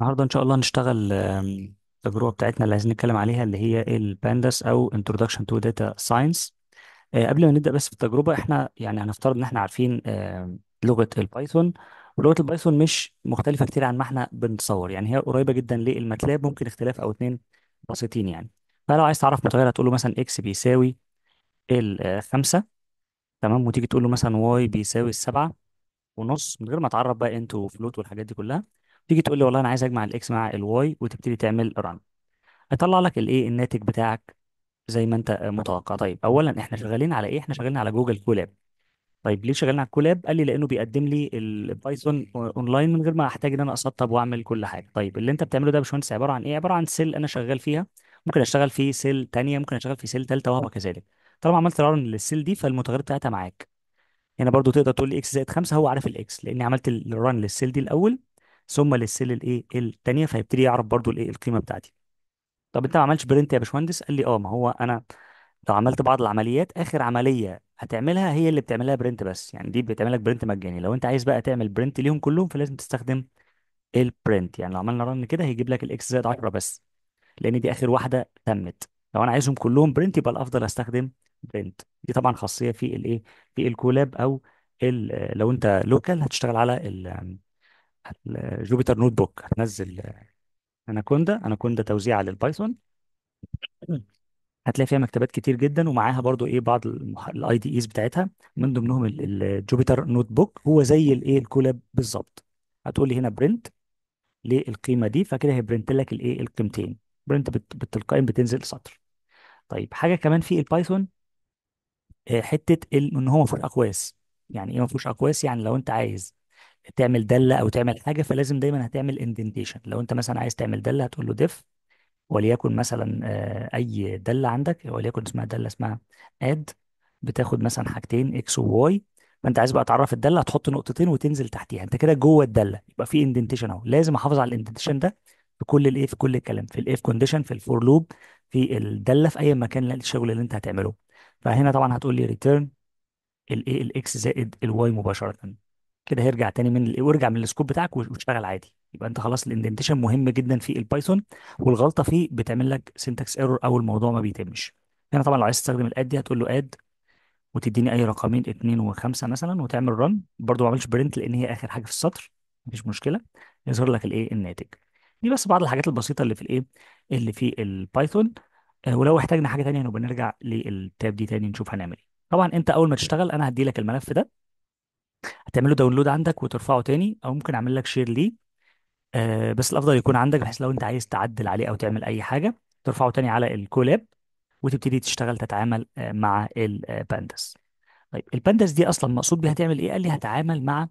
النهارده ان شاء الله نشتغل التجربه بتاعتنا اللي عايزين نتكلم عليها اللي هي البانداس او Introduction تو داتا ساينس قبل ما نبدا بس في التجربه احنا يعني هنفترض ان احنا عارفين لغه البايثون ولغه البايثون مش مختلفه كتير عن ما احنا بنتصور يعني هي قريبه جدا للماتلاب ممكن اختلاف او اتنين بسيطين يعني فلو عايز تعرف متغير هتقول له مثلا اكس بيساوي الخمسه آه، تمام وتيجي تقول له مثلا واي بيساوي السبعه ونص من غير ما تعرف بقى انتو وفلوت والحاجات دي كلها تيجي تقول لي والله انا عايز اجمع الاكس مع الواي وتبتدي تعمل ران هيطلع لك الايه الناتج بتاعك زي ما انت متوقع طيب اولا احنا شغالين على ايه احنا شغالين على جوجل كولاب طيب ليه شغالين على كولاب قال لي لانه بيقدم لي البايثون اونلاين من غير ما احتاج ان انا اسطب واعمل كل حاجه طيب اللي انت بتعمله ده يا باشمهندس عباره عن ايه عباره عن سيل انا شغال فيها ممكن اشتغل في سيل تانية ممكن اشتغل في سيل تالتة كذلك طالما عملت رن للسيل دي فالمتغير بتاعتها معاك هنا برضو تقدر تقول لي اكس زائد 5 هو عارف الاكس لاني عملت الران للسيل دي الاول ثم للسيل الايه الثانيه فيبتدي يعرف برضو الايه القيمه بتاعتي طب انت ما عملتش برنت يا باشمهندس قال لي اه ما هو انا لو عملت بعض العمليات اخر عمليه هتعملها هي اللي بتعملها برنت بس يعني دي بتعمل لك برنت مجاني لو انت عايز بقى تعمل برنت ليهم كلهم فلازم تستخدم البرنت يعني لو عملنا رن كده هيجيب لك الاكس زائد 10 بس لان دي اخر واحده تمت لو انا عايزهم كلهم برنت يبقى الافضل استخدم برنت دي طبعا خاصيه في الايه في الكولاب او لو انت لوكال هتشتغل على جوبيتر نوت بوك هتنزل اناكوندا اناكوندا توزيع للبايثون هتلاقي فيها مكتبات كتير جدا ومعاها برضو ايه بعض الاي دي ايز بتاعتها من ضمنهم الجوبيتر نوت بوك هو زي الايه الكولاب بالظبط هتقول لي هنا برنت للقيمه دي فكده هيبرنت لك الايه القيمتين برنت بالتلقائي بتنزل سطر طيب حاجه كمان في البايثون آه، حته ان هو ما فيهوش اقواس يعني ايه ما فيهوش اقواس يعني لو انت عايز تعمل داله او تعمل حاجه فلازم دايما هتعمل اندنتيشن لو انت مثلا عايز تعمل داله هتقول له ديف وليكن مثلا آه، اي داله عندك وليكن اسمها داله اسمها اد بتاخد مثلا حاجتين اكس وواي فانت عايز بقى تعرف الداله هتحط نقطتين وتنزل تحتيها انت كده جوه الداله يبقى في اندنتيشن اهو لازم احافظ على الاندنتيشن ده في كل الايه في كل الكلام في الاف كونديشن في الفور لوب في الداله في اي مكان الشغل اللي انت هتعمله فهنا طبعا هتقول لي ريتيرن الايه الاكس زائد الواي مباشره كده هيرجع تاني من ويرجع إيه، وارجع من السكوب بتاعك وتشتغل واشتغل عادي يبقى انت خلاص الاندنتيشن مهم جدا في البايثون والغلطه فيه بتعمل لك سينتاكس ايرور او الموضوع ما بيتمش هنا طبعا لو عايز تستخدم الاد دي هتقول له اد وتديني اي رقمين اتنين وخمسه مثلا وتعمل رن برضو ما اعملش برنت لان هي اخر حاجه في السطر مفيش مشكله يظهر لك الايه الناتج دي بس بعض الحاجات البسيطه اللي في الايه اللي في البايثون آه، ولو احتاجنا حاجه تانية هنبقى نرجع للتاب دي تاني نشوف هنعمل ايه طبعا انت اول ما تشتغل انا هدي لك الملف ده هتعمله داونلود عندك وترفعه تاني او ممكن اعمل لك شير ليه آه بس الافضل يكون عندك بحيث لو انت عايز تعدل عليه او تعمل اي حاجه ترفعه تاني على الكولاب وتبتدي تشتغل تتعامل آه، مع البانداس آه، طيب البانداس دي اصلا مقصود بيها تعمل ايه قال لي هتعامل مع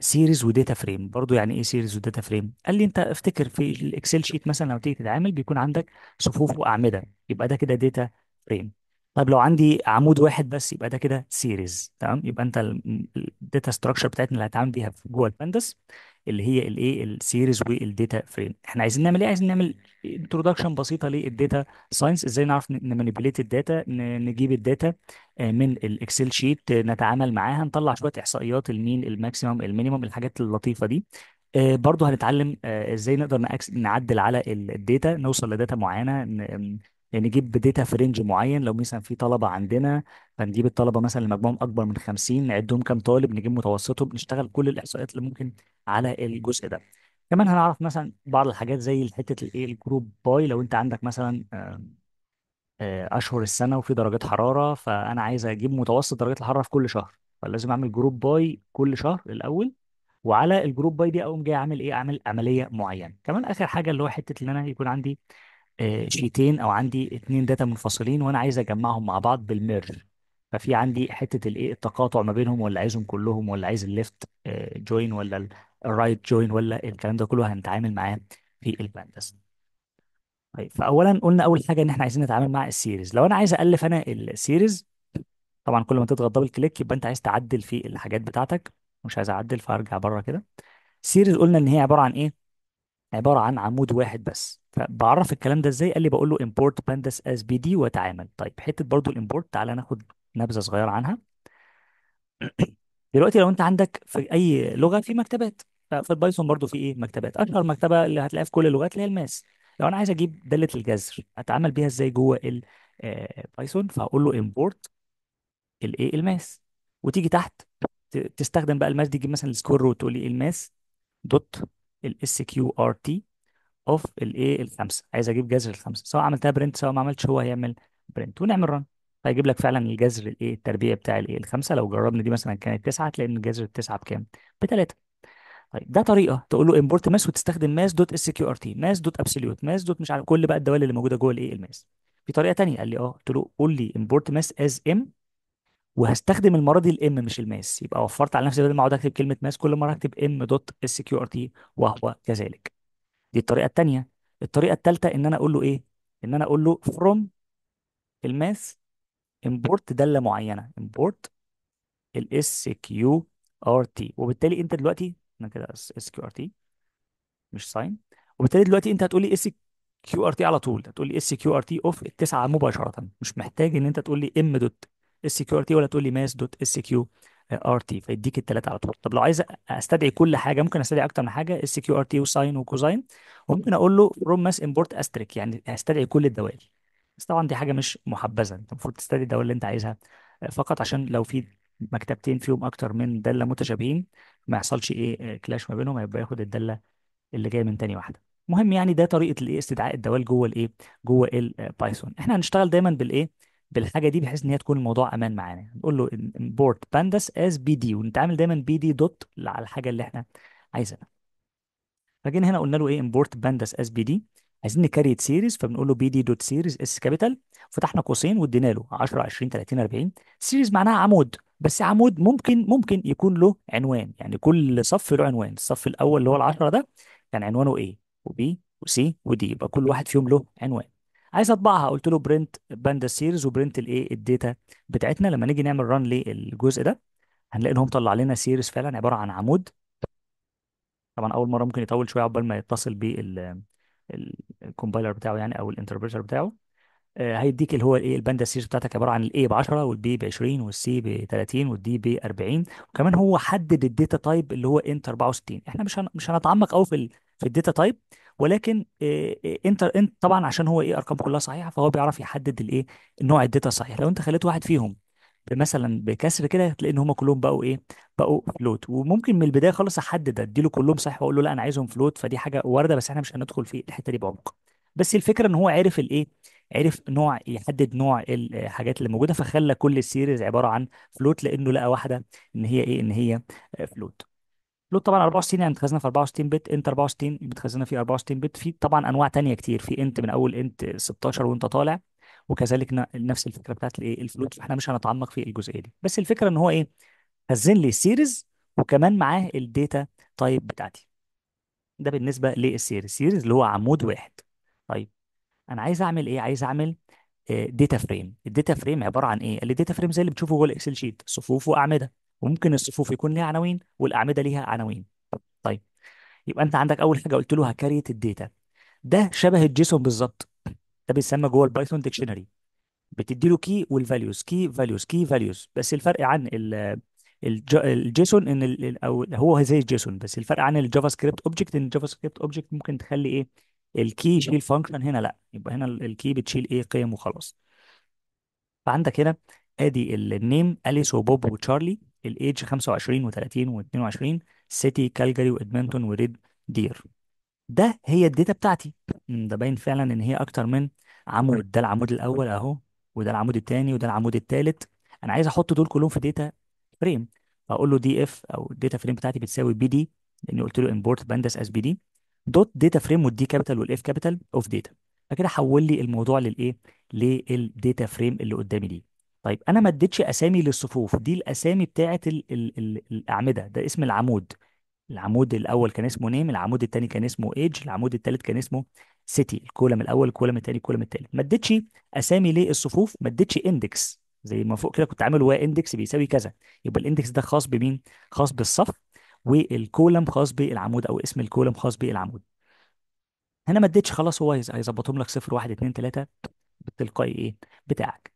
سيريز آه، وداتا فريم برضو يعني ايه سيريز وداتا فريم قال لي انت افتكر في الاكسل شيت مثلا لو تيجي تتعامل بيكون عندك صفوف واعمده يبقى ده كده داتا فريم طيب لو عندي عمود واحد بس يبقى ده كده سيريز تمام يبقى انت الداتا ستراكشر بتاعتنا اللي هتعامل بيها في- جوه البانداس اللي هي الايه السيريز والداتا فريم احنا عايزين نعمل ايه عايزين نعمل انترودكشن بسيطه للداتا ساينس ازاي نعرف نمانيبيوليت الداتا نجيب الداتا آه، من الاكسل آه، شيت نتعامل معاها نطلع شويه احصائيات المين الماكسيمم المينيمم الحاجات اللطيفه دي آه، برضه هنتعلم ازاي نقدر نعدل على الداتا نوصل لداتا معينه نجيب يعني داتا في رينج معين لو مثلا في طلبه عندنا فنجيب الطلبه مثلا اللي مجموعهم اكبر من 50 نعدهم كام طالب نجيب متوسطهم نشتغل كل الاحصائيات اللي ممكن على الجزء ده كمان هنعرف مثلا بعض الحاجات زي حته الايه الجروب باي لو انت عندك مثلا آه، آه، اشهر السنه وفي درجات حراره فانا عايز اجيب متوسط درجات الحراره في كل شهر فلازم اعمل جروب باي كل شهر الاول وعلى الجروب باي دي اقوم جاي اعمل ايه اعمل عمليه معينه كمان اخر حاجه اللي هو حته ان انا يكون عندي آه، شيتين او عندي اتنين داتا منفصلين وانا عايز اجمعهم مع بعض بالميرج ففي عندي حته الايه التقاطع ما بينهم ولا عايزهم كلهم ولا عايز الليفت جوين آه، ولا الرايت جوين ولا الكلام ده كله هنتعامل معاه في البانداس طيب فاولا قلنا اول حاجه ان احنا عايزين نتعامل مع السيريز لو انا عايز الف انا السيريز طبعا كل ما تضغط دبل كليك يبقى انت عايز تعدل في الحاجات بتاعتك مش عايز اعدل فارجع بره كده سيريز قلنا ان هي عباره عن ايه عباره عن عمود واحد بس فبعرف الكلام ده ازاي قال لي بقول له import pandas as bd وتعامل طيب حته برضو الامبورت تعالى ناخد نبذه صغيره عنها دلوقتي لو انت عندك في اي لغه في مكتبات ففي البايثون برضو في ايه مكتبات اشهر مكتبه اللي هتلاقيها في كل اللغات اللي هي الماس لو انا عايز اجيب داله الجذر اتعامل بيها ازاي جوه البايثون آه، فهقول له import الايه الماس وتيجي تحت تستخدم بقى الماس دي تجيب مثلا السكور روت تقول لي الماس دوت الاس كيو ار تي اوف الايه الخمسه عايز اجيب جذر الخمسه سواء عملتها برنت سواء ما عملتش هو هيعمل برنت ونعمل رن فيجيب لك فعلا الجذر الايه التربيع بتاع الايه الخمسه لو جربنا دي مثلا كانت تسعه هتلاقي ان الجذر التسعه بكام؟ بثلاثه طيب ده طريقه تقول له امبورت ماس وتستخدم ماس دوت اس كيو ار تي ماس دوت ابسوليوت ماس دوت مش عارف كل بقى الدوال اللي موجوده جوه الايه الماس في طريقه ثانيه قال لي اه قلت له قول لي امبورت ماس از ام وهستخدم المره دي الام مش الماس يبقى وفرت على نفسي بدل ما اقعد اكتب كلمه ماس كل مره هكتب ام دوت اس كيو ار تي وهو كذلك دي الطريقه الثانيه الطريقه الثالثه ان انا اقول له ايه ان انا اقول له فروم الماس امبورت داله معينه امبورت الاس كيو ار تي وبالتالي انت دلوقتي انا كده اس كيو ار تي مش ساين وبالتالي دلوقتي انت هتقول لي اس كيو ار تي على طول هتقول لي اس كيو ار تي اوف التسعه مباشره مش محتاج ان انت تقول لي ام دوت اس كيو ار تي ولا تقول لي ماس دوت اس كيو ار تي فيديك الثلاثه على طول طب لو عايز استدعي كل حاجه ممكن استدعي اكتر من حاجه اس كيو ار تي وساين وكوزاين وممكن اقول له روم ماس امبورت استريك يعني استدعي كل الدوائر بس طبعا دي حاجه مش محبذه انت المفروض تستدعي الدوائر اللي انت عايزها آه، فقط عشان لو في مكتبتين فيهم اكتر من داله متشابهين ما يحصلش ايه كلاش آه، ما بينهم هيبقى ياخد الداله اللي جايه من تاني واحده المهم يعني ده طريقه الايه استدعاء الدوال جوه الايه جوه البايثون آه، احنا هنشتغل دايما بالايه بالحاجه دي بحيث ان هي تكون الموضوع امان معانا نقول له import pandas as bd ونتعامل دايما bd دوت على الحاجه اللي احنا عايزينها فجينا هنا قلنا له ايه import pandas as bd عايزين نكريت سيريز فبنقول له بي دي دوت سيريز اس كابيتال فتحنا قوسين وادينا له 10 20 30 40 سيريز معناها عمود بس عمود ممكن ممكن يكون له عنوان يعني كل صف له عنوان الصف الاول اللي هو ال 10 ده كان عنوانه ايه وبي وسي ودي يبقى كل واحد فيهم له عنوان عايز اطبعها قلت له برنت باندا سيرز وبرنت الايه الداتا بتاعتنا لما نيجي نعمل ران للجزء ده هنلاقي انهم طلع لنا سيرز فعلا عباره عن عمود طبعا اول مره ممكن يطول شويه عقبال ما يتصل بال الكومبايلر بتاعه يعني او الانتربريتر بتاعه آه، هيديك اللي هو الايه الباندا سيرز بتاعتك عباره عن الاي ب 10 والبي ب 20 والسي ب 30 والدي ب 40 وكمان هو حدد الداتا تايب اللي هو انت 64 احنا مش مش هنتعمق قوي في في الداتا تايب ولكن آه، آه، انت انت طبعا عشان هو ايه ارقام كلها صحيحه فهو بيعرف يحدد الايه نوع الداتا الصحيح لو انت خليت واحد فيهم مثلا بكسر كده هتلاقي ان هم كلهم بقوا ايه بقوا فلوت وممكن من البدايه خالص احدد اديله كلهم صحيح واقول له لا انا عايزهم فلوت فدي حاجه وارده بس احنا مش هندخل في الحته دي بعمق بس الفكره ان هو عرف الايه عرف نوع يحدد نوع الحاجات آه، اللي موجوده فخلى كل السيريز عباره عن فلوت لانه لقى واحده ان هي ايه ان هي فلوت لوت طبعا 64 يعني بتخزنها في 64 بت انت 64 بتخزنها في 64 بت في طبعا انواع تانية كتير في انت من اول انت 16 وانت طالع وكذلك نفس الفكره بتاعت الايه الفلوت فاحنا مش هنتعمق في الجزئيه دي بس الفكره ان هو ايه خزن لي السيريز وكمان معاه الداتا تايب بتاعتي ده بالنسبه للسيريز السيريز اللي هو عمود واحد طيب انا عايز اعمل ايه عايز اعمل داتا فريم الداتا فريم عباره عن ايه الداتا فريم زي اللي بتشوفه جوه الاكسل شيت صفوف واعمده وممكن الصفوف يكون ليها عناوين والاعمده ليها عناوين طيب يبقى انت عندك اول حاجه قلت له هكريت الداتا ده شبه الجيسون بالظبط ده بيتسمى جوه البايثون ديكشنري بتدي له كي والفاليوز كي فاليوز كي فاليوز بس الفرق عن الجيسون ان او هو زي الجيسون بس الفرق عن الجافا سكريبت اوبجكت ان الجافا سكريبت اوبجكت ممكن تخلي ايه الكي يشيل فانكشن هنا لا يبقى هنا الكي بتشيل ايه قيم وخلاص فعندك هنا ادي النيم اليس وبوب وتشارلي الايدج 25 و30 و22 سيتي كالجاري وادمنتون وريد دير ده هي الداتا بتاعتي ده باين فعلا ان هي اكتر من عمود ده العمود الاول اهو وده العمود الثاني وده العمود الثالث انا عايز احط دول كلهم في داتا فريم فاقول له دي اف او الداتا فريم بتاعتي بتساوي بي دي لاني قلت له امبورت بانداس اس بي دي دوت داتا فريم والدي كابيتال والاف كابيتال اوف داتا فكده حول لي الموضوع للايه للداتا فريم اللي قدامي دي طيب انا ما اديتش اسامي للصفوف دي الاسامي بتاعه الـ الـ الـ الاعمده ده اسم العمود العمود الاول كان اسمه نيم العمود الثاني كان اسمه ايج العمود الثالث كان اسمه سيتي الكولم الاول الكولم الثاني الكولم الثالث ما اديتش اسامي للصفوف ما اديتش اندكس زي ما فوق كده كنت عامل واي اندكس بيساوي كذا يبقى الاندكس ده خاص بمين خاص بالصف والكولم خاص بالعمود او اسم الكولم خاص بالعمود هنا ما اديتش خلاص هو هيظبطهم لك صفر واحد اتنين تلاته بالتلقائي ايه بتاعك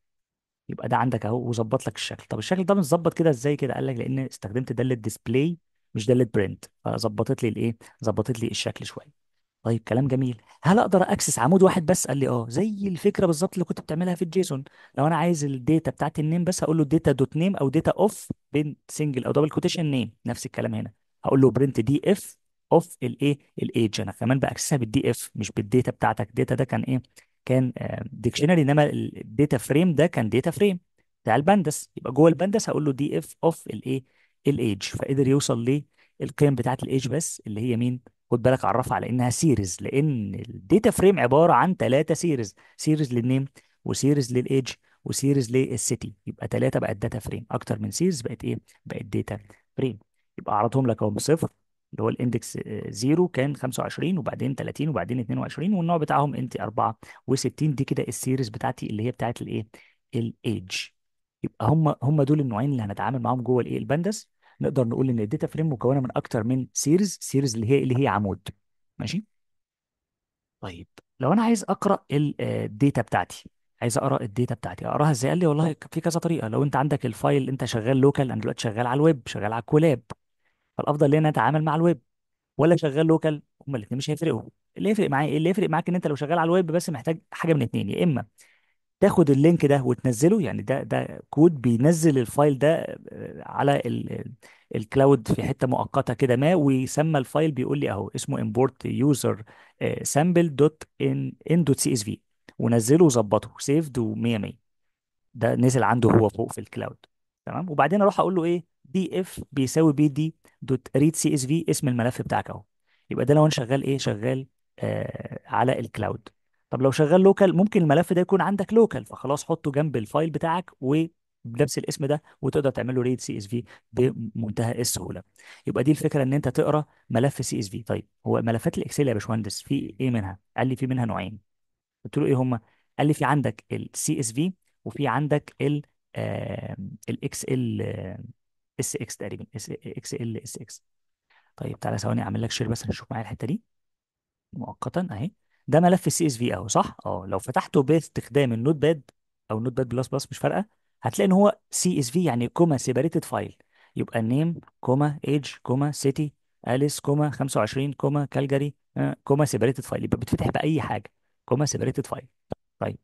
يبقى ده عندك اهو وظبط لك الشكل طب الشكل ده متظبط كده ازاي كده قال لك لان استخدمت داله ديسبلاي مش داله برنت فظبطت لي الايه ظبطت لي الشكل شويه طيب كلام جميل هل اقدر اكسس عمود واحد بس قال لي اه زي الفكره بالظبط اللي كنت بتعملها في الجيسون لو انا عايز الداتا بتاعت النيم بس هقول له داتا دوت نيم او داتا اوف بين سنجل او دبل كوتيشن نيم نفس الكلام هنا هقول له برنت دي اف اوف الايه الايج انا كمان باكسسها بالدي اف مش بالداتا بتاعتك الداتا ده كان ايه كان ديكشنري آه، انما الداتا فريم ده كان داتا فريم بتاع الباندس يبقى جوه الباندس هقول له دي اف اوف الايه الايج فقدر يوصل للقيم بتاعه الايج بس اللي هي مين خد بالك عرفها على انها سيريز لان الداتا فريم عباره عن ثلاثه سيريز سيريز للنيم وسيريز للايج وسيريز للسيتي يبقى ثلاثه بقت داتا فريم اكتر من سيريز بقت ايه بقت داتا فريم يبقى اعرضهم لك اهو بصفر اللي هو الاندكس 0 كان 25 وبعدين 30 وبعدين 22 والنوع بتاعهم انت 4 و60 دي كده السيريز بتاعتي اللي هي بتاعت الايه الايدج يبقى هم هم دول النوعين اللي هنتعامل معاهم جوه الايه البندس نقدر نقول ان الداتا فريم مكونه من اكتر من سيريز سيريز اللي هي اللي هي عمود ماشي طيب لو انا عايز اقرا الداتا آه، بتاعتي عايز اقرا الداتا بتاعتي اقراها ازاي قال لي والله في كذا طريقه لو انت عندك الفايل انت شغال لوكال انا دلوقتي شغال على الويب شغال على الكولاب فالافضل لي ان أنا اتعامل مع الويب ولا شغال لوكال هما الاثنين مش هيفرقوا اللي يفرق معايا اللي يفرق معاك ان انت لو شغال على الويب بس محتاج حاجه من اتنين يا اما تاخد اللينك ده وتنزله يعني ده ده كود بينزل الفايل ده آه، على الكلاود في حته مؤقته كده ما ويسمى الفايل بيقول لي اهو اسمه امبورت يوزر سامبل دوت ان ان دوت سي اس في ونزله وظبطه سيفد و100 100 ده نزل عنده هو فوق في الكلاود تمام وبعدين اروح اقول له ايه دي اف بيساوي بي دي دوت ريد سي اس في اسم الملف بتاعك اهو يبقى ده لو انا شغال ايه شغال آه على الكلاود طب لو شغال لوكال ممكن الملف ده يكون عندك لوكال فخلاص حطه جنب الفايل بتاعك وبنفس الاسم ده وتقدر تعمل له ريد سي اس في بمنتهى السهوله يبقى دي الفكره ان انت تقرا ملف سي اس في طيب هو ملفات الاكسل يا باشمهندس في ايه منها قال لي في منها نوعين قلت له ايه هما قال لي في عندك السي اس في وفي عندك ال الاكس آه، ال اس اكس تقريبا اس اكس ال اس اكس طيب تعالى ثواني اعمل لك شير بس نشوف معايا الحته دي مؤقتا اهي ده ملف السي اس في اهو صح اه لو فتحته باستخدام النوت باد او النوت باد بلس بلس مش فارقه هتلاقي ان هو سي اس في يعني كوما سيبريتد فايل يبقى النيم كوما ايج كوما سيتي اليس كوما 25 كوما كالجاري كوما سيبريتد فايل يبقى بيتفتح باي حاجه كوما سيبريتد فايل طيب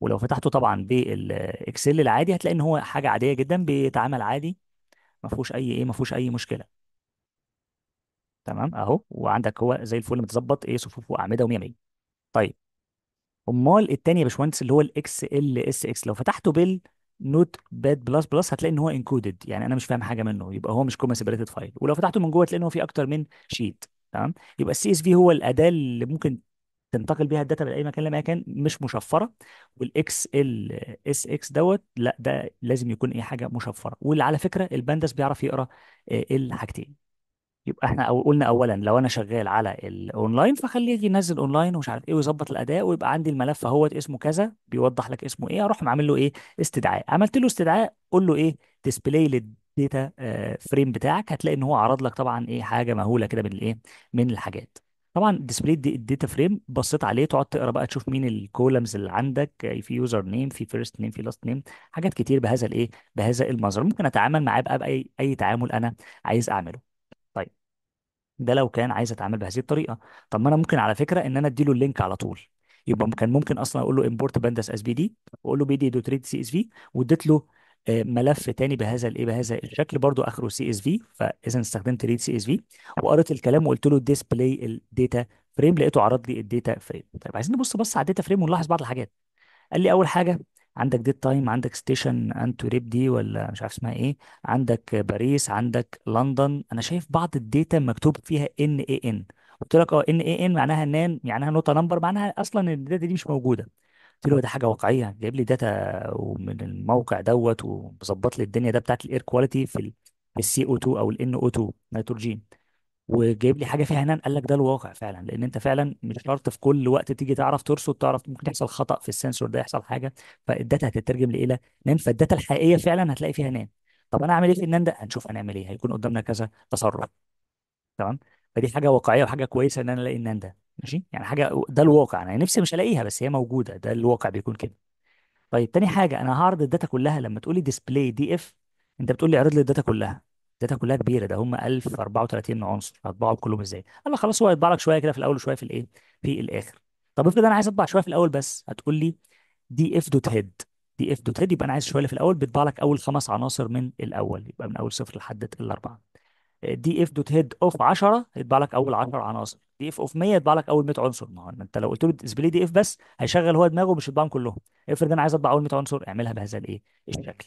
ولو فتحته طبعا بالاكسل العادي هتلاقي ان هو حاجه عاديه جدا بيتعامل عادي ما فيهوش اي ايه ما فيهوش اي مشكله تمام اهو وعندك هو زي الفل متظبط ايه صفوف واعمده و100 100 طيب امال التاني يا باشمهندس اللي هو الاكس ال اس اكس لو فتحته بال نوت باد بلس بلس هتلاقي ان هو انكودد يعني انا مش فاهم حاجه منه يبقى هو مش كوما سيبريتد فايل ولو فتحته من جوه هتلاقي ان هو في اكتر من شيت تمام يبقى السي اس في هو الاداه اللي ممكن تنتقل بيها الداتا من اي مكان مش مشفره والاكس ال اس اكس دوت لا ده لازم يكون اي حاجه مشفره واللي على فكره البانداس بيعرف يقرا آه، الحاجتين يبقى احنا أو قلنا اولا لو انا شغال على الاونلاين فخليه ينزل اونلاين ومش عارف ايه ويظبط الاداء ويبقى عندي الملف اهوت اسمه كذا بيوضح لك اسمه ايه اروح عامل له ايه استدعاء عملت له استدعاء قول له ايه ديسبلاي للديتا فريم بتاعك هتلاقي ان هو عرض لك طبعا ايه حاجه مهوله كده من الايه من الحاجات طبعا ديسبلاي الداتا فريم بصيت عليه تقعد تقرا بقى تشوف مين الكولمز اللي عندك في يوزر نيم في فيرست نيم في لاست نيم حاجات كتير بهذا الايه بهذا المنظر ممكن اتعامل معاه بقى باي اي تعامل انا عايز اعمله طيب ده لو كان عايز اتعامل بهذه الطريقه طب ما انا ممكن على فكره ان انا اديله اللينك على طول يبقى كان ممكن اصلا اقول له امبورت بانداس اس بي دي واقول له بي دي دوت ريد سي اس في واديت له آه، ملف تاني بهذا الايه بهذا الشكل برضو اخره سي اس في فاذا استخدمت ريد سي اس في وقريت الكلام وقلت له ديسبلاي الداتا فريم لقيته عرض لي الداتا فريم طيب عايزين نبص بص على الداتا فريم ونلاحظ بعض الحاجات قال لي اول حاجه عندك ديت تايم عندك ستيشن ريب دي ولا مش عارف اسمها ايه عندك باريس عندك لندن انا شايف بعض الداتا مكتوب فيها ان اي ان قلت لك اه ان اي ان معناها نان معناها نوتا نمبر معناها اصلا الداتا دي مش موجوده قلت له ده حاجه واقعيه جايب لي داتا ومن الموقع دوت ومظبط لي الدنيا ده بتاعت الاير كواليتي في السي او 2 او الان او 2 نيتروجين وجايب لي حاجه فيها نان قال لك ده الواقع فعلا لان انت فعلا مش شرط في كل وقت تيجي تعرف ترصد تعرف ممكن يحصل خطا في السنسور ده يحصل حاجه فالداتا هتترجم لإلى نان فالداتا الحقيقيه فعلا هتلاقي فيها نان طب انا اعمل ايه في النان ده هنشوف هنعمل ايه هيكون قدامنا كذا تصرف تمام فدي حاجه واقعيه وحاجه كويسه ان انا الاقي النان ده ماشي يعني حاجه ده الواقع انا نفسي مش الاقيها بس هي موجوده ده الواقع بيكون كده طيب تاني حاجه انا هعرض الداتا كلها لما تقولي ديسبلاي دي اف انت بتقول لي اعرض لي الداتا كلها الداتا كلها كبيره ده هم 1034 عنصر هطبعهم كلهم ازاي قال لك خلاص هو هيطبع لك شويه كده في الاول وشويه في الايه في الاخر طب افرض انا عايز اطبع شويه في الاول بس هتقول لي دي اف دوت هيد دي اف دوت هيد يبقى انا عايز شويه في الاول بيطبع لك اول خمس عناصر من الاول يبقى من اول صفر لحد الاربعه دي اف دوت هيد اوف 10 هيطبع لك اول 10 عناصر دي اف اوف 100 يطبع لك اول 100 عنصر ما هو انت لو قلت له ديسبلاي دي اف بس هيشغل هو دماغه مش يطبعهم كلهم افرض انا عايز اطبع اول 100 عنصر اعملها بهذا الايه الشكل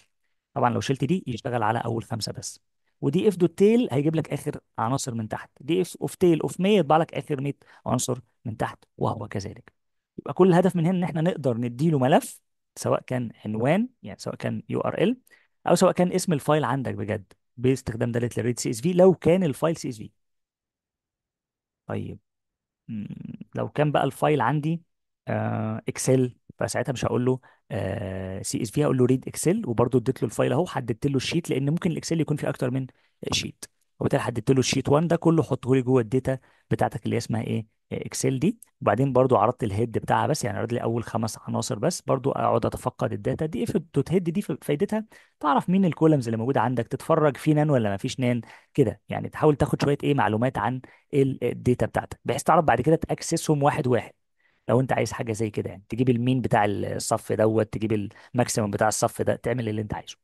طبعا لو شلت دي يشتغل على اول خمسه بس ودي اف دوت تيل هيجيب لك اخر عناصر من تحت دي اف اوف تيل اوف 100 يطبع لك اخر 100 عنصر من تحت وهو كذلك يبقى كل الهدف من هنا ان احنا نقدر نديله ملف سواء كان عنوان يعني سواء كان يو ار ال او سواء كان اسم الفايل عندك بجد باستخدام داله للريد سي اس في لو كان الفايل سي اس في طيب لو كان بقى الفايل عندي اكسل آه، فساعتها مش هقول له آه، سي اس في هقول له ريد اكسل وبرضه اديت له الفايل اهو حددت له الشيت لان ممكن الاكسل يكون فيه اكتر من شيت وبالتالي حددت له الشيت 1 ده كله حطه لي جوه الداتا بتاعتك اللي هي اسمها ايه اكسل دي وبعدين برضو عرضت الهيد بتاعها بس يعني عرض لي اول خمس عناصر بس برضو اقعد اتفقد الداتا دي اف هيد دي فايدتها تعرف مين الكولمز اللي موجوده عندك تتفرج في نان ولا ما فيش نان كده يعني تحاول تاخد شويه ايه معلومات عن الداتا بتاعتك بحيث تعرف بعد كده تاكسسهم واحد واحد لو انت عايز حاجه زي كده يعني تجيب المين بتاع الصف دوت تجيب الماكسيمم بتاع الصف ده تعمل اللي انت عايزه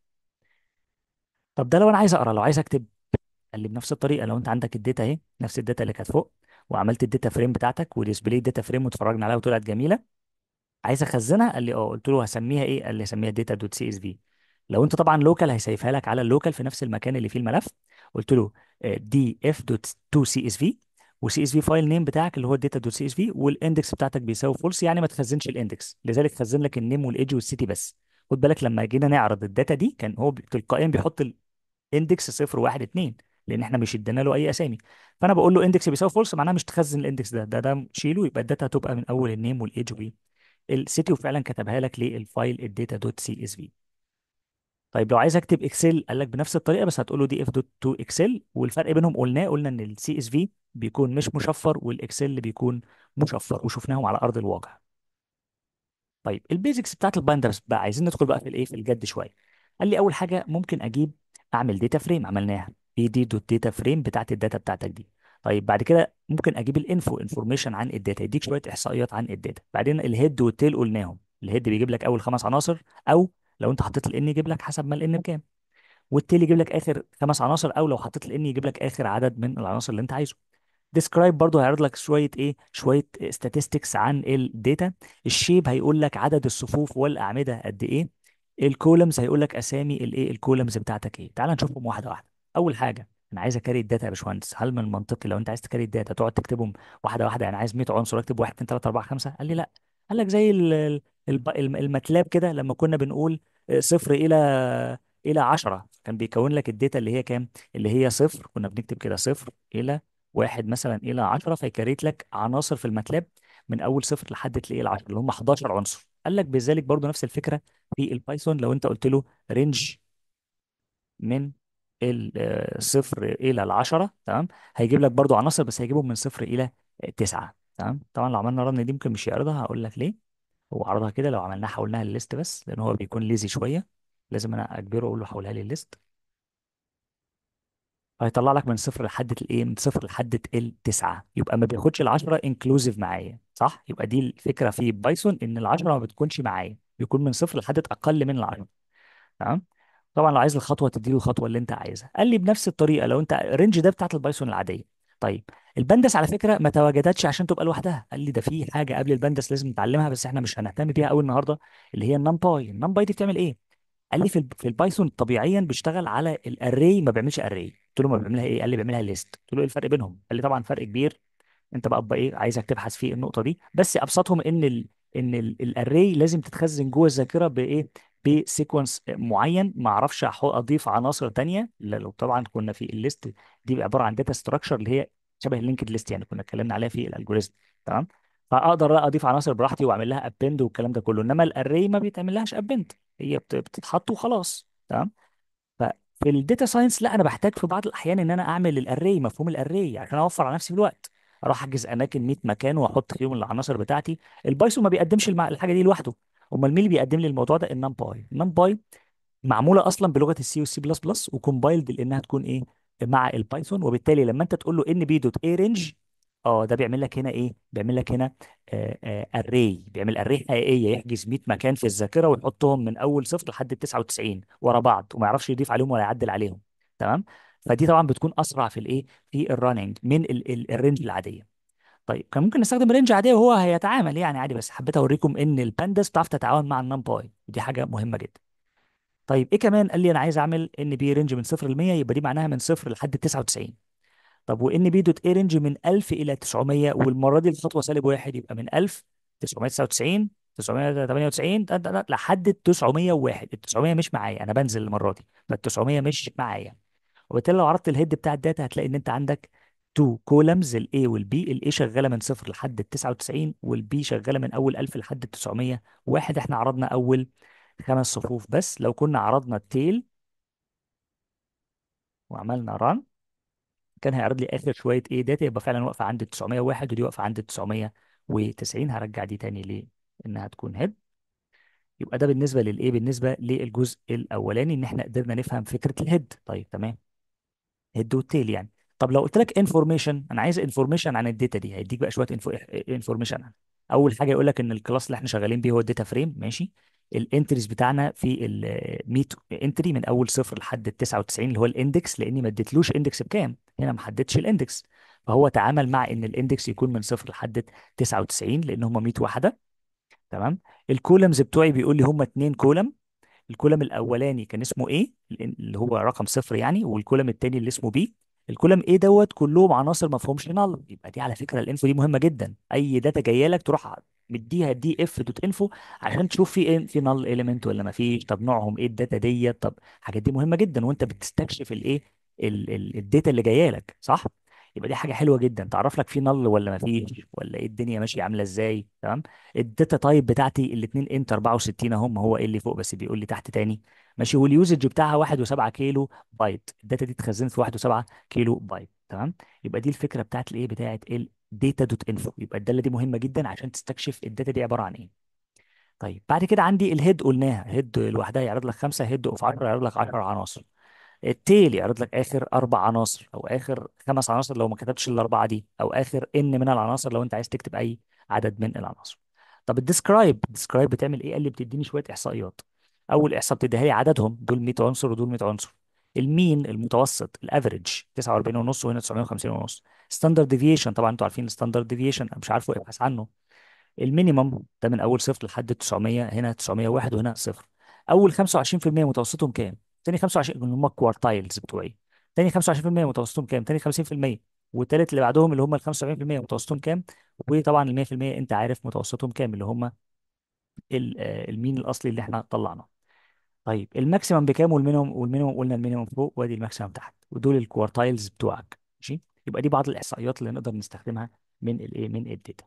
طب ده لو انا عايز اقرا لو عايز اكتب اللي بنفس الطريقه لو انت عندك الداتا اهي نفس الداتا اللي كانت فوق وعملت الداتا فريم بتاعتك وديسبلاي الداتا فريم واتفرجنا عليها وطلعت جميله عايز اخزنها قال لي اه قلت له هسميها ايه قال لي هسميها داتا دوت سي اس في لو انت طبعا لوكال هيسيفها لك على اللوكال في نفس المكان اللي فيه الملف قلت له دي اف دوت 2 سي اس في وسي اس في فايل نيم بتاعك اللي هو الداتا دوت سي اس في والاندكس بتاعتك بيساوي فولس يعني ما تخزنش الاندكس لذلك خزن لك النيم والايدج والسيتي بس خد بالك لما جينا نعرض الداتا دي كان هو تلقائيا بيحط الاندكس 0 1 2 لان احنا مش ادينا له اي اسامي فانا بقول له اندكس بيساوي فولس معناها مش تخزن الاندكس ده ده ده شيله يبقى الداتا هتبقى من اول النيم والايدج وبي السيتي وفعلا كتبها لك للفايل الداتا دوت سي اس في طيب لو عايز اكتب اكسل قال لك بنفس الطريقه بس هتقول له دي اف دوت تو اكسل والفرق بينهم قلناه قلنا ان السي اس في بيكون مش مشفر والاكسل بيكون مشفر وشفناهم على ارض الواقع طيب البيزكس بتاعت البايندرز بقى عايزين ندخل بقى في الايه في الجد شويه قال لي اول حاجه ممكن اجيب اعمل داتا فريم عملناها هي دي دوت داتا فريم بتاعت الداتا بتاعتك دي طيب بعد كده ممكن اجيب الانفو انفورميشن عن الداتا يديك شويه احصائيات عن الداتا بعدين الهيد والتيل قلناهم الهيد بيجيب لك اول خمس عناصر او لو انت حطيت الان يجيب لك حسب ما الان بكام والتيل يجيب لك اخر خمس عناصر او لو حطيت الان يجيب لك اخر عدد من العناصر اللي انت عايزه ديسكرايب برضو هيعرض لك شويه ايه شويه ستاتستكس عن الداتا الشيب هيقول لك عدد الصفوف والاعمده قد ايه الكولمز هيقول لك اسامي الايه الكولمز بتاعتك ايه تعال نشوفهم واحده واحده اول حاجه انا عايز اكاري الداتا يا باشمهندس هل من المنطقي لو انت عايز تكاري الداتا تقعد تكتبهم واحده واحده يعني عايز 100 عنصر اكتب 1 2 3 4 5 قال لي لا قال لك زي الماتلاب كده لما كنا بنقول آه، صفر الى الى 10 كان بيكون لك الداتا اللي هي كام اللي هي صفر كنا بنكتب كده صفر الى واحد مثلا الى 10 فيكريت لك عناصر في الماتلاب من اول صفر لحد تلاقي ال 10 اللي هم 11 عنصر قال لك بذلك برضو نفس الفكره في البايثون لو انت قلت له رينج من الصفر الى العشرة تمام هيجيب لك برضو عناصر بس هيجيبهم من صفر الى تسعة تمام طبعا لو عملنا رن دي ممكن مش يعرضها هقول لك ليه هو عرضها كده لو عملناها حولناها للليست بس لان هو بيكون ليزي شويه لازم انا اجبره اقول له حولها لي للليست هيطلع لك من صفر لحد الايه من صفر لحد التسعه يبقى ما بياخدش ال 10 انكلوزيف معايا صح يبقى دي الفكره في بايثون ان ال 10 ما بتكونش معايا بيكون من صفر لحد اقل من ال 10 تمام طبعا لو عايز الخطوه تديله الخطوه اللي انت عايزها قال لي بنفس الطريقه لو انت الرينج ده بتاعت البايثون العاديه طيب البندس على فكره ما تواجدتش عشان تبقى لوحدها قال لي ده في حاجه قبل البندس لازم نتعلمها بس احنا مش هنهتم بيها قوي النهارده اللي هي النمباي النمباي دي بتعمل ايه قال لي في في البايثون طبيعيا بيشتغل على الاري ما بيعملش اري قلت له ما بيعملها ايه قال لي بيعملها ليست قلت له ايه الفرق بينهم قال لي طبعا فرق كبير انت بقى, بقى ايه عايزك تبحث في النقطه دي بس ابسطهم ان ال... ان الاري لازم تتخزن جوه الذاكره بايه بسيكونس معين ما اعرفش اضيف عناصر ثانيه لو طبعا كنا في الليست دي عباره عن داتا ستراكشر اللي هي شبه اللينكد ليست يعني كنا اتكلمنا عليها في الالجوريزم تمام فاقدر اضيف عناصر براحتي واعمل لها ابند والكلام ده كله انما الاري ما بيتعمل لهاش ابند هي بتتحط وخلاص تمام ففي الداتا ساينس لا انا بحتاج في بعض الاحيان ان انا اعمل الاري مفهوم الاري عشان اوفر على نفسي في الوقت اروح احجز اماكن 100 مكان واحط فيهم العناصر بتاعتي البايثون ما بيقدمش الحاجه دي لوحده امال مين اللي بيقدم لي الموضوع ده النمباي النمباي معموله اصلا بلغه السي والسي بلس بلس وكومبايلد لانها تكون ايه مع البايثون وبالتالي لما انت تقول له ان بي دوت اي رينج اه ده بيعمل لك هنا ايه بيعمل لك هنا اري آه، آه، بيعمل اري حقيقيه يحجز 100 مكان في الذاكره ويحطهم من اول صفر لحد 99 ورا بعض وما يعرفش يضيف عليهم ولا يعدل عليهم تمام فدي طبعا بتكون اسرع في الايه في الرننج من الرينج العاديه طيب كان ممكن نستخدم رينج عاديه وهو هيتعامل يعني عادي بس حبيت اوريكم ان البانداس بتعرف تتعاون مع النمباي ودي حاجه مهمه جدا طيب ايه كمان قال لي انا عايز اعمل ان بي رينج من صفر ل 100 يبقى دي معناها من صفر لحد 99 طب وان بي دوت اي رينج من 1000 الى 900 والمره دي الخطوه سالب واحد يبقى من 1000 999 998 لحد 901 ال 900 مش معايا انا بنزل المره دي فال 900 مش معايا وبالتالي لو عرضت الهيد بتاع الداتا هتلاقي ان انت عندك تو كولمز الاي والبي الاي شغاله من 0 لحد ال 99 والبي شغاله من اول 1000 لحد ال 901 احنا عرضنا اول خمس صفوف بس لو كنا عرضنا التيل وعملنا ران كان هيعرض لي اخر شويه ايه داتا يبقى فعلا واقفه عند 901 ودي واقفه عند 990 هرجع دي تاني لانها تكون هيد يبقى ده بالنسبه للايه بالنسبه للجزء الاولاني ان احنا قدرنا نفهم فكره الهيد طيب تمام هيد والتيل يعني طب لو قلت لك انفورميشن انا عايز انفورميشن عن الداتا دي هيديك بقى شويه انفورميشن عنها اول حاجه يقول لك ان الكلاس اللي احنا شغالين بيه هو الداتا فريم ماشي الانتريز بتاعنا في ال 100 انتري من اول صفر لحد ال 99 اللي هو الاندكس لاني ما اديتلوش اندكس بكام هنا ما حددتش الاندكس فهو تعامل مع ان الاندكس يكون من صفر لحد 99 لان هم 100 واحده تمام الكولمز بتوعي بيقول لي هم اثنين كولم الكولم الاولاني كان اسمه ايه اللي هو رقم صفر يعني والكولم الثاني اللي اسمه بي الكولم ايه دوت كلهم عناصر ما فيهمش نال يبقى دي على فكره الانفو دي مهمه جدا اي داتا جايه لك تروح مديها دي اف دوت انفو عشان تشوف في إيه في نال اليمنت ولا ما فيش طب نوعهم ايه الداتا ديت طب الحاجات دي مهمه جدا وانت بتستكشف الايه الداتا اللي جايه لك صح يبقى دي حاجه حلوه جدا تعرف لك في نل ولا ما فيش ولا ايه الدنيا ماشيه عامله ازاي تمام الداتا تايب بتاعتي الاثنين انت 64 اهم هو ايه اللي فوق بس بيقول لي تحت تاني ماشي واليوزج بتاعها 1.7 كيلو بايت الداتا دي اتخزنت في 1.7 كيلو بايت تمام يبقى دي الفكره بتاعت الايه بتاعت الداتا دوت انفو يبقى الداله دي مهمه جدا عشان تستكشف الداتا دي عباره عن ايه طيب بعد كده عندي الهيد قلناها هيد لوحدها يعرض لك خمسه هيد اوف 10 يعرض لك 10 عناصر التيل يعرض لك اخر اربع عناصر او اخر خمس عناصر لو ما كتبتش الاربعه دي او اخر ان من العناصر لو انت عايز تكتب اي عدد من العناصر طب الديسكرايب الديسكرايب بتعمل ايه قال لي بتديني شويه احصائيات اول احصاء بتديها لي عددهم دول 100 عنصر ودول 100 عنصر المين المتوسط الافريج 49 ونص وهنا 950 ونص ستاندرد ديفيشن طبعا انتوا عارفين الستاندرد ديفيشن مش عارفه ابحث عنه المينيمم ده من اول صفر لحد 900 هنا 901 وهنا صفر اول 25% متوسطهم كام تاني 25 اللي هم الكوارتايلز بتوعي تاني 25% متوسطهم كام تاني 50% والتالت اللي بعدهم اللي هم ال 75% متوسطهم كام وطبعا ال 100% انت عارف متوسطهم كام اللي هم آه، المين الاصلي اللي احنا طلعناه طيب الماكسيمم بكام والمينيمم والمينيمم قلنا المينيمم فوق وادي الماكسيمم تحت ودول الكوارتايلز بتوعك ماشي يبقى دي بعض الاحصائيات اللي نقدر نستخدمها من الايه من الداتا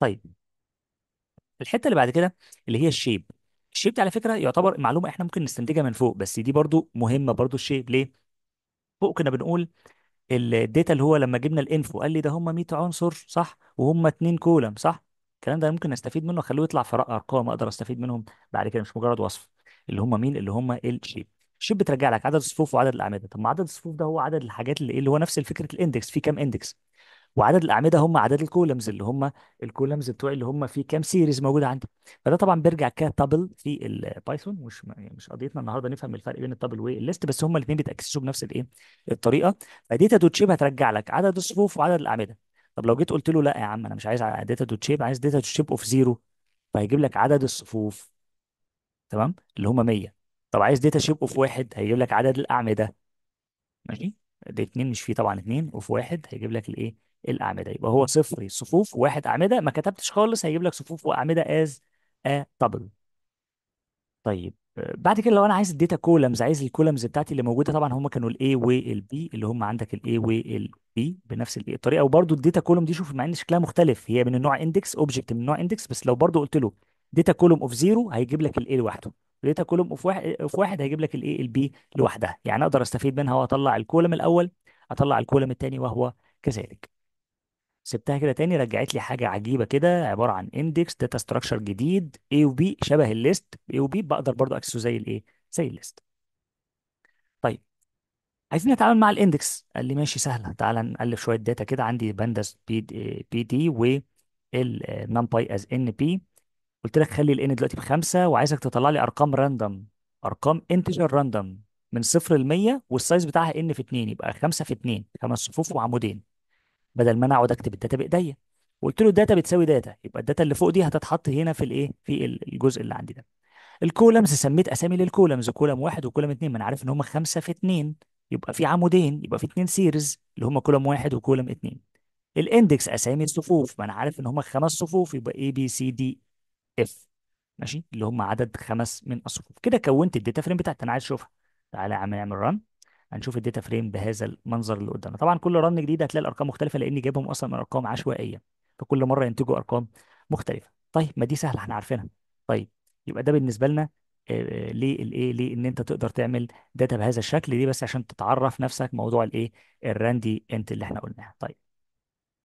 طيب الحته اللي بعد كده اللي هي الشيب الشيب دي على فكره يعتبر معلومه احنا ممكن نستنتجها من فوق بس دي برضو مهمه برضو الشيب ليه فوق كنا بنقول الداتا اللي هو لما جبنا الانفو قال لي ده هم 100 عنصر صح وهم 2 كولم صح الكلام ده ممكن استفيد منه اخليه يطلع في ارقام اقدر استفيد منهم بعد كده مش مجرد وصف اللي هم مين اللي هم الشيب الشيب بترجع لك عدد الصفوف وعدد الاعمده طب ما عدد الصفوف ده هو عدد الحاجات اللي ايه اللي هو نفس فكره الاندكس في كام اندكس وعدد الاعمده هم عدد الكولمز اللي هم الكولمز بتوعي اللي هم في كام سيريز موجوده عندي فده طبعا بيرجع كتابل في البايثون مش يعني مش قضيتنا النهارده نفهم الفرق بين التابل والليست بس هم الاثنين بيتاكسسوا بنفس الايه الطريقه فديتا دوت شيب هترجع لك عدد الصفوف وعدد الاعمده طب لو جيت قلت له لا يا عم انا مش عايز داتا دوت شيب عايز داتا دوت شيب اوف زيرو فهيجيب لك عدد الصفوف تمام اللي هم 100 طب عايز داتا شيب اوف واحد هيجيب لك عدد الاعمده ماشي ده اتنين مش فيه طبعا اتنين اوف واحد هيجيب لك الايه الاعمده يبقى هو صفري صفوف وواحد اعمده ما كتبتش خالص هيجيب لك صفوف واعمده از ا تابل طيب بعد كده لو انا عايز الداتا كولمز عايز الكولمز بتاعتي اللي موجوده طبعا هم كانوا الاي والبي اللي هم عندك الاي والبي بنفس الطريقه وبرده الداتا كولوم دي شوف مع ان شكلها مختلف هي من النوع اندكس اوبجكت من نوع اندكس بس لو برده قلت له داتا كولوم اوف زيرو هيجيب لك الاي لوحده داتا كولوم اوف واحد اوف واحد هيجيب لك الاي البي لوحدها يعني اقدر استفيد منها واطلع الكولم الاول اطلع الكولم الثاني وهو كذلك سبتها كده تاني رجعت لي حاجه عجيبه كده عباره عن اندكس داتا ستراكشر جديد اي وبي شبه الليست اي وبي بقدر برضو اكسسه زي الايه زي الليست طيب عايزين نتعامل مع الاندكس قال لي ماشي سهله تعالى نالف شويه داتا كده عندي بانداس بي دي, بي دي والنمباي از ان بي قلت لك خلي الان دلوقتي بخمسه وعايزك تطلع لي ارقام راندوم ارقام انتجر راندوم من صفر ل 100 والسايز بتاعها ان في 2 يبقى 5 في 2 خمس صفوف وعمودين بدل ما انا اقعد اكتب الداتا بايديا وقلت له الداتا بتساوي داتا يبقى الداتا اللي فوق دي هتتحط هنا في الايه في الجزء اللي عندي ده الكولمز سميت اسامي للكولمز كولم واحد وكولم اتنين ما انا عارف ان هم خمسه في اتنين يبقى في عمودين يبقى في اتنين سيريز اللي هم كولم واحد وكولم اتنين الاندكس اسامي الصفوف ما انا عارف ان هم خمس صفوف يبقى اي بي سي دي اف ماشي اللي هم عدد خمس من الصفوف كده كونت الداتا فريم بتاعتي انا عايز اشوفها تعالى يا عم نعمل ران هنشوف الداتا فريم بهذا المنظر اللي قدامنا طبعا كل رن جديد هتلاقي الارقام مختلفه لاني جايبهم اصلا من ارقام عشوائيه فكل مره ينتجوا ارقام مختلفه طيب ما دي سهله احنا عارفينها طيب يبقى ده بالنسبه لنا آه، آه، ليه الايه ليه ان انت تقدر تعمل داتا بهذا الشكل دي بس عشان تتعرف نفسك موضوع الايه الراندي انت اللي احنا قلناها طيب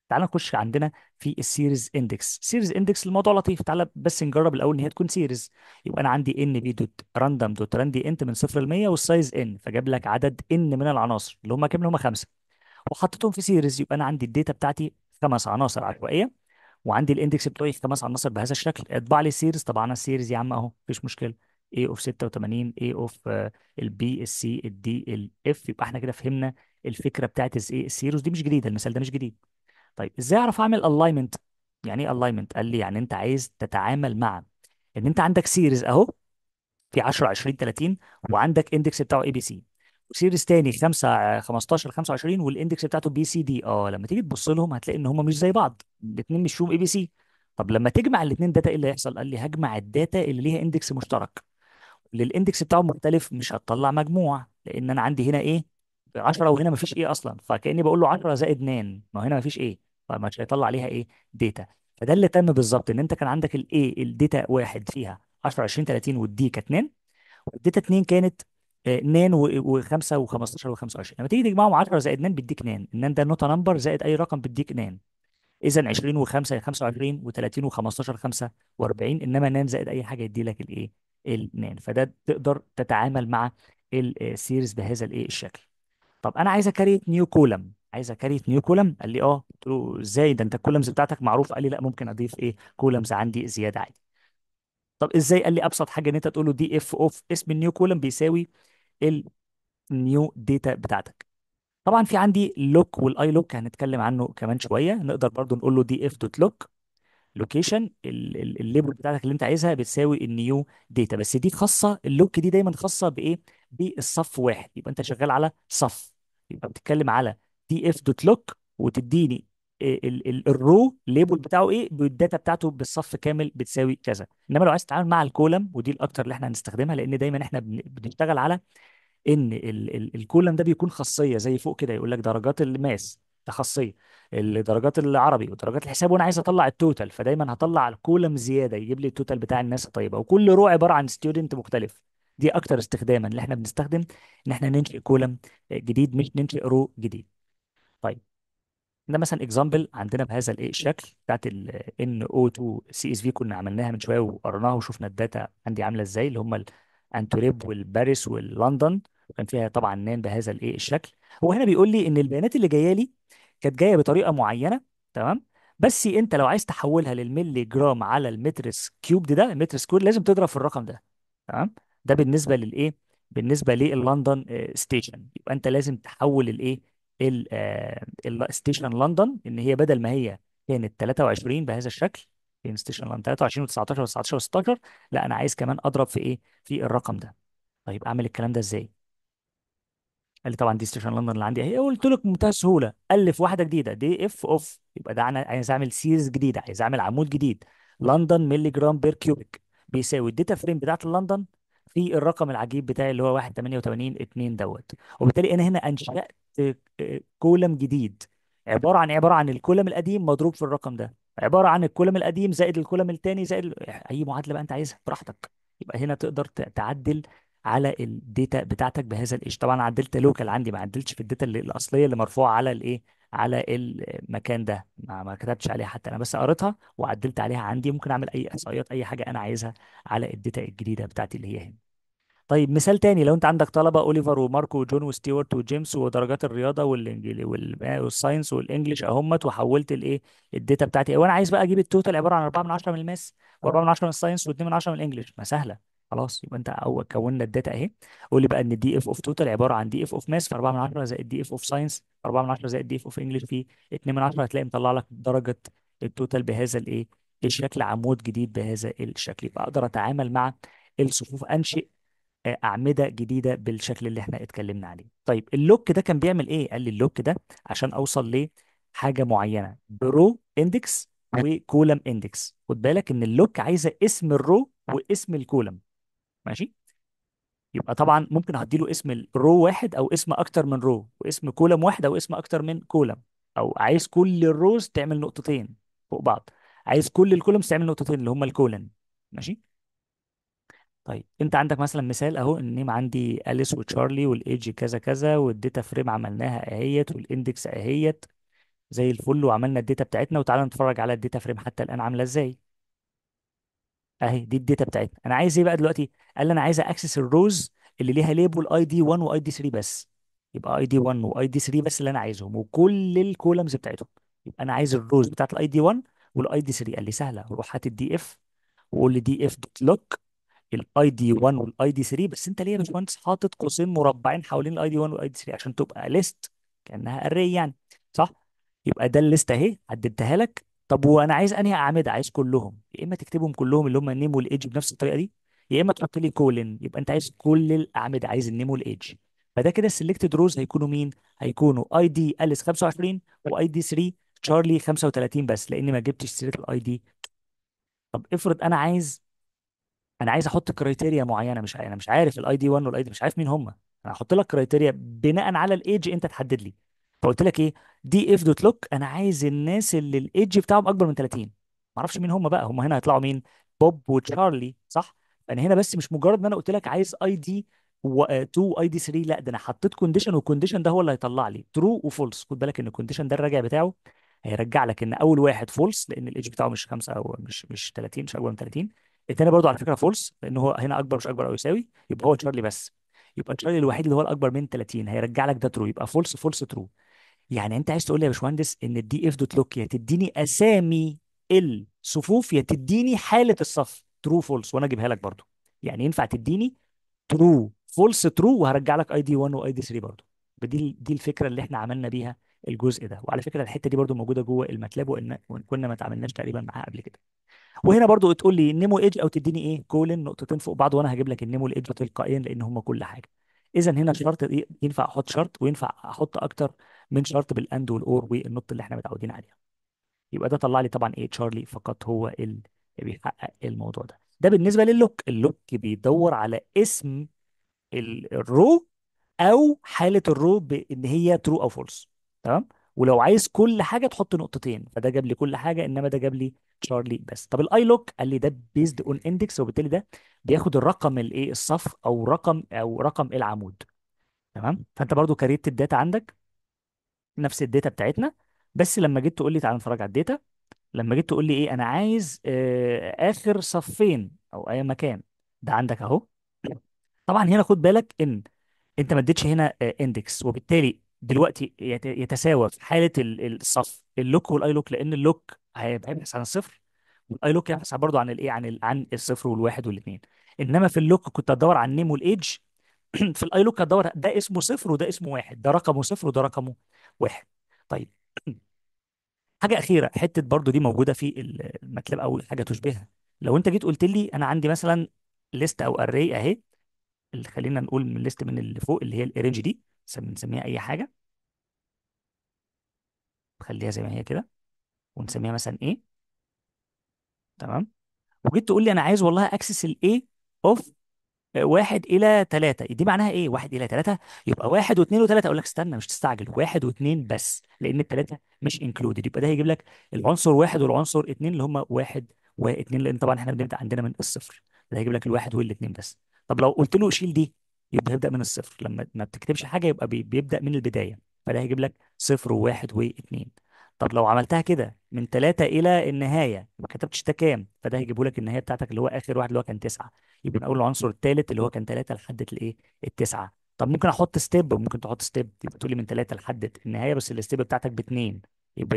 تعال نخش عندنا في السيريز اندكس سيريز اندكس الموضوع لطيف تعال بس نجرب الاول ان هي تكون سيريز يبقى انا عندي ان بي دوت راندم دوت راندي انت من صفر ل 100 والسايز ان فجاب لك عدد ان من العناصر اللي هم كام اللي هم خمسه وحطيتهم في سيريز يبقى انا عندي الداتا بتاعتي خمس عناصر عشوائيه وعندي الاندكس بتوعي خمس عناصر بهذا الشكل اطبع لي السيريز طبعا انا السيريز يا عم اهو مفيش مشكله A اوف 86 A اوف البي السي الدي الاف يبقى احنا كده فهمنا الفكره بتاعت السيريز دي مش جديده المثال ده مش جديد طيب ازاي اعرف اعمل الاينمنت يعني ايه الاينمنت قال لي يعني انت عايز تتعامل مع ان انت عندك سيريز اهو في 10 20 30 وعندك اندكس بتاعه اي بي سي وسيريز تاني 5 15 25 والاندكس بتاعته بي سي دي اه لما تيجي تبص لهم هتلاقي ان هم مش زي بعض الاثنين مش فيهم اي بي سي طب لما تجمع الاثنين داتا ايه اللي هيحصل قال لي هجمع الداتا اللي ليها اندكس مشترك للاندكس بتاعه مختلف مش هتطلع مجموع لان انا عندي هنا ايه 10 وهنا مفيش ايه اصلا فكاني بقول له 10 زائد 2 ما هنا مفيش ايه طيب مش هيطلع عليها ايه داتا فده اللي تم بالظبط ان انت كان عندك الايه الداتا واحد فيها 10 20 30 والدي كانت 2 والداتا 2 كانت نان و5 و15 و25 لما تيجي تجمعهم 10 زائد نان بيديك نان النان ده نوتا نمبر زائد اي رقم بيديك نان اذا 20 و5 25 و30 و15 45 انما نان زائد اي حاجه يدي لك الايه النان فده تقدر تتعامل مع السيريز آه، بهذا الايه الشكل طب انا عايز اكريت نيو كولم عايز اكاري نيو كولم قال لي اه قلت له ازاي ده انت الكولمز بتاعتك معروف قال لي لا ممكن اضيف ايه كولمز عندي زياده عادي طب ازاي قال لي ابسط حاجه ان انت تقول له دي اف اوف اسم النيو كولم بيساوي النيو داتا بتاعتك طبعا في عندي لوك والاي لوك هنتكلم عنه كمان شويه نقدر برضو نقول له دي اف دوت لوك لوكيشن الليبل بتاعتك اللي انت عايزها بتساوي النيو داتا بس دي خاصه اللوك دي دايما خاصه بايه بالصف واحد يبقى انت شغال على صف يبقى بتتكلم على دي اف دوت لوك وتديني آه، الرو ليبل بتاعه ايه بالداتا بتاعته بالصف كامل بتساوي كذا انما لو عايز تتعامل مع الكولم ودي الاكتر اللي احنا هنستخدمها لان دايما احنا بنشتغل على ان الكولم ده بيكون خاصيه زي فوق كده يقول لك درجات الماس ده خاصيه درجات العربي ودرجات الحساب وانا عايز اطلع التوتال فدايما هطلع الكولم زياده يجيب لي التوتال بتاع الناس الطيبه وكل رو عباره عن ستودنت مختلف دي اكتر استخداما اللي احنا بنستخدم ان احنا ننشئ كولم آه، جديد مش ننشئ رو جديد طيب ده مثلا اكزامبل عندنا بهذا الايه الشكل بتاعت ال NO2 CSV كنا عملناها من شويه وقرناها وشفنا الداتا عندي عامله ازاي اللي هم الانتوريب والباريس واللندن كان فيها طبعا نان بهذا الايه الشكل هو هنا بيقول لي ان البيانات اللي جايه لي كانت جايه بطريقه معينه تمام بس انت لو عايز تحولها للملي جرام على المترس كيوب ده المترس كود لازم تضرب في الرقم ده تمام ده بالنسبه للايه بالنسبه للندن ستيشن آه، يبقى انت لازم تحول الايه الستيشن آه، لندن ان هي بدل ما هي كانت 23 بهذا الشكل كان ستيشن لندن 23 و19 و19 و16 لا انا عايز كمان اضرب في ايه في الرقم ده طيب اعمل الكلام ده ازاي قال لي طبعا دي ستيشن لندن اللي عندي اهي قلت لك بمنتهى السهوله الف واحده جديده دي اف اوف يبقى ده انا عايز اعمل سيريز جديده عايز اعمل عمود جديد لندن ملي جرام بير كيوبيك بيساوي الداتا فريم بتاعت لندن في الرقم العجيب بتاعي اللي هو 188 2 دوت وبالتالي انا هنا انشات آه، كولم جديد عباره عن عباره عن الكولم القديم مضروب في الرقم ده عباره عن الكولم القديم زائد الكولم الثاني زائد اي معادله بقى انت عايزها براحتك يبقى هنا تقدر تعدل على الداتا بتاعتك بهذا الايش طبعا عدلت لوكال عندي ما عدلتش في الداتا الاصليه اللي مرفوعه على الايه على المكان ده ما, ما كتبتش عليها حتى انا بس قريتها وعدلت عليها عندي ممكن اعمل اي احصائيات اي حاجه انا عايزها على الداتا الجديده بتاعتي اللي هي هنا طيب مثال تاني لو انت عندك طلبه اوليفر وماركو وجون وستيوارت وجيمس ودرجات الرياضه والانجلي والساينس والانجليش اهمت وحولت الايه الداتا بتاعتي وانا عايز بقى اجيب التوتال عباره عن 4 من 10 من الماس و4 من 10 من الساينس و2 من 10 من الانجليش ما سهله خلاص يبقى انت او كوننا الداتا اهي قول لي بقى ان الدي اف اوف توتال عباره عن دي اف اوف ماس في 4 من 10 زائد دي اف اوف ساينس في 4 من 10 زائد دي اف اوف انجلش في 2 من 10 هتلاقي مطلع لك درجه التوتال بهذا الايه الشكل عمود جديد بهذا الشكل يبقى اقدر اتعامل مع الصفوف انشئ آه، اعمده جديده بالشكل اللي احنا اتكلمنا عليه طيب اللوك ده كان بيعمل ايه قال لي اللوك ده عشان اوصل لحاجه معينه برو اندكس وكولم اندكس خد بالك ان اللوك عايزه اسم الرو واسم الكولم ماشي يبقى طبعا ممكن اعدي له اسم الرو واحد او اسم اكتر من رو واسم كولم واحد او اسم اكتر من كولم او عايز كل الروز تعمل نقطتين فوق بعض عايز كل الكولمز تعمل نقطتين اللي هم الكولن ماشي طيب انت عندك مثلا مثال اهو النيم عندي اليس وتشارلي والايج كذا كذا والديتا فريم عملناها اهيت والاندكس اهيت زي الفل وعملنا الداتا بتاعتنا وتعالى نتفرج على الداتا فريم حتى الان عامله ازاي اهي دي الداتا بتاعتنا انا عايز ايه بقى دلوقتي قال لي انا عايز اكسس الروز اللي ليها ليبل اي دي 1 واي دي 3 بس يبقى اي دي 1 واي دي 3 بس اللي انا عايزهم وكل الكولمز بتاعتهم يبقى انا عايز الروز بتاعت الاي دي 1 والاي دي 3 قال لي سهله روح هات الدي اف وقول لي دي اف دوت لوك الاي دي 1 والاي دي 3 بس انت ليه يا باشمهندس حاطط قوسين مربعين حوالين الاي دي 1 والاي دي 3 عشان تبقى ليست كانها اري يعني صح يبقى ده الليست اهي عددتها لك طب وانا عايز انهي اعمده عايز كلهم يا اما تكتبهم كلهم اللي هم النيم والايدج بنفس الطريقه دي يا اما تحط لي كولن يبقى انت عايز كل الاعمده عايز النيم والايدج فده كده السلكتد روز هيكونوا مين هيكونوا اي دي اليس 25 واي دي 3 تشارلي 35 بس لاني ما جبتش سيره الاي دي طب افرض انا عايز انا عايز احط كرايتيريا معينه مش انا مش عارف الاي دي 1 والاي دي مش عارف مين هم انا هحط لك كرايتيريا بناء على الايدج انت تحدد لي فقلت لك ايه دي اف دوت لوك انا عايز الناس اللي الايدج بتاعهم اكبر من 30 ما اعرفش مين هم بقى هم هنا هيطلعوا مين بوب وتشارلي صح انا هنا بس مش مجرد ما انا قلت لك عايز اي دي 2 اي دي 3 لا ده انا حطيت كونديشن والكونديشن ده هو اللي هيطلع لي ترو وفولس خد بالك ان الكونديشن ده الراجع بتاعه هيرجع لك ان اول واحد فولس لان الايدج بتاعه مش 5 او مش مش 30 مش اكبر من 30 الثاني برضه على فكره فولس لان هو هنا اكبر مش اكبر او يساوي يبقى هو تشارلي بس يبقى تشارلي الوحيد اللي هو الاكبر من 30 هيرجع لك ده ترو يبقى فولس فولس ترو يعني انت عايز تقول لي يا باشمهندس ان الدي اف دوت لوك يا تديني اسامي الصفوف يا تديني حاله الصف ترو فولس وانا اجيبها لك برضو يعني ينفع تديني ترو فولس ترو وهرجع لك اي دي 1 واي دي 3 برضو دي دي الفكره اللي احنا عملنا بيها الجزء ده وعلى فكره الحته دي برضو موجوده جوه الماتلاب وان كنا ما اتعاملناش تقريبا معاها قبل كده وهنا برضو تقول لي نيمو ايدج او تديني ايه كولن نقطتين فوق بعض وانا هجيب لك النيمو الايدج تلقائيا لان هم كل حاجه اذا هنا الشرط إيه؟ ينفع احط شرط وينفع احط اكتر من شرط بالاند والاور والنوت اللي احنا متعودين عليها يبقى ده طلع لي طبعا ايه تشارلي فقط هو اللي بيحقق الموضوع ده ده بالنسبه للوك اللوك بيدور على اسم الرو او حاله الرو بان هي ترو او فولس تمام ولو عايز كل حاجه تحط نقطتين فده جاب لي كل حاجه انما ده جاب لي تشارلي بس طب الاي لوك قال لي ده بيزد اون اندكس وبالتالي ده بياخد الرقم الايه الصف او رقم او رقم العمود تمام فانت برضو كريت الداتا عندك نفس الداتا بتاعتنا بس لما جيت تقول لي تعالى نتفرج على الداتا لما جيت تقول لي ايه انا عايز آه، اخر صفين او اي مكان ده عندك اهو طبعا هنا خد بالك ان انت ما اديتش هنا اندكس آه، وبالتالي دلوقتي يتساوى في حاله الصف اللوك والاي لوك لان اللوك هيبحث عن الصفر والاي لوك يبحث برضه عن الايه عن عن الصفر والواحد والاثنين انما في اللوك كنت هتدور على النيم والايدج في الاي لوك هتدور ده اسمه صفر وده اسمه واحد ده رقمه صفر وده رقمه واحد طيب حاجه اخيره حته برضو دي موجوده في الماتلاب او حاجه تشبهها لو انت جيت قلت لي انا عندي مثلا ليست او اري اهي اللي خلينا نقول من ليست من اللي فوق اللي هي الارينج دي بنسميها اي حاجه نخليها زي ما هي كده ونسميها مثلا ايه تمام وجيت تقول لي انا عايز والله اكسس الايه اوف واحد إلى ثلاثة دي معناها إيه؟ واحد إلى ثلاثة يبقى واحد واثنين وثلاثة أقول لك استنى مش تستعجل واحد واثنين بس لأن الثلاثة مش انكلودد يبقى ده هيجيب لك العنصر واحد والعنصر اثنين اللي هم واحد واثنين لأن طبعا إحنا بنبدأ عندنا من الصفر ده هيجيب لك الواحد والاثنين بس طب لو قلت له شيل دي يبقى هيبدأ من الصفر لما ما بتكتبش حاجة يبقى بيبدأ من البداية فده هيجيب لك صفر وواحد واثنين طب لو عملتها كده من ثلاثة إلى النهاية ما كتبتش ده كام فده هيجيبه لك النهاية بتاعتك اللي هو آخر واحد اللي هو كان تسعة يبقى أول العنصر الثالث اللي هو كان ثلاثة لحد الإيه التسعة طب ممكن أحط ستيب ممكن تحط ستيب يبقى تقولي من ثلاثة لحد النهاية بس الستيب بتاعتك باتنين يبقى